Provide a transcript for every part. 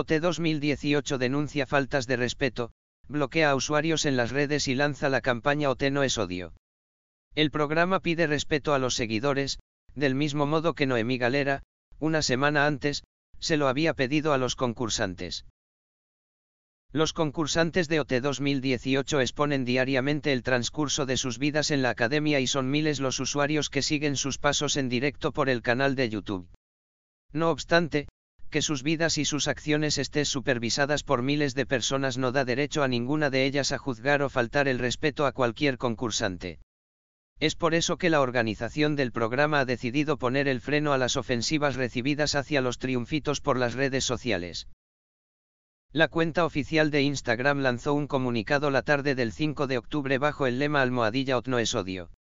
OT 2018 denuncia faltas de respeto, bloquea a usuarios en las redes y lanza la campaña OT no es odio. El programa pide respeto a los seguidores, del mismo modo que Noemí Galera, una semana antes, se lo había pedido a los concursantes. Los concursantes de OT 2018 exponen diariamente el transcurso de sus vidas en la academia y son miles los usuarios que siguen sus pasos en directo por el canal de YouTube. No obstante, que sus vidas y sus acciones estén supervisadas por miles de personas no da derecho a ninguna de ellas a juzgar o faltar el respeto a cualquier concursante. Es por eso que la organización del programa ha decidido poner el freno a las ofensivas recibidas hacia los triunfitos por las redes sociales. La cuenta oficial de Instagram lanzó un comunicado la tarde del 5 de octubre bajo el lema Almohadilla Ot no es odio.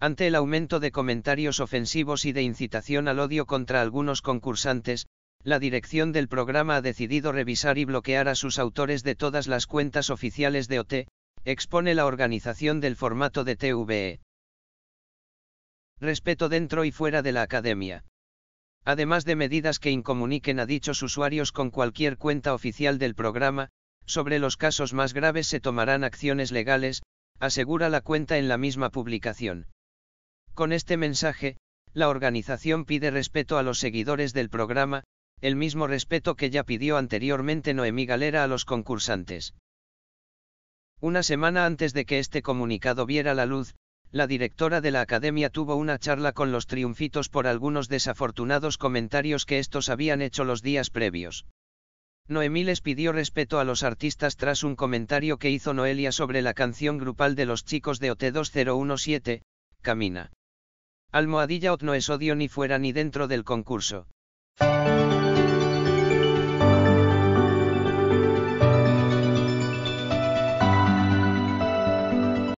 Ante el aumento de comentarios ofensivos y de incitación al odio contra algunos concursantes, la dirección del programa ha decidido revisar y bloquear a sus autores de todas las cuentas oficiales de OT, expone la organización del formato de TVE. Respeto dentro y fuera de la academia. Además de medidas que incomuniquen a dichos usuarios con cualquier cuenta oficial del programa, sobre los casos más graves se tomarán acciones legales, asegura la cuenta en la misma publicación. Con este mensaje, la organización pide respeto a los seguidores del programa, el mismo respeto que ya pidió anteriormente Noemí Galera a los concursantes. Una semana antes de que este comunicado viera la luz, la directora de la academia tuvo una charla con los triunfitos por algunos desafortunados comentarios que estos habían hecho los días previos. Noemí les pidió respeto a los artistas tras un comentario que hizo Noelia sobre la canción grupal de los chicos de OT2017, Camina. Almohadilla Ot no es odio ni fuera ni dentro del concurso.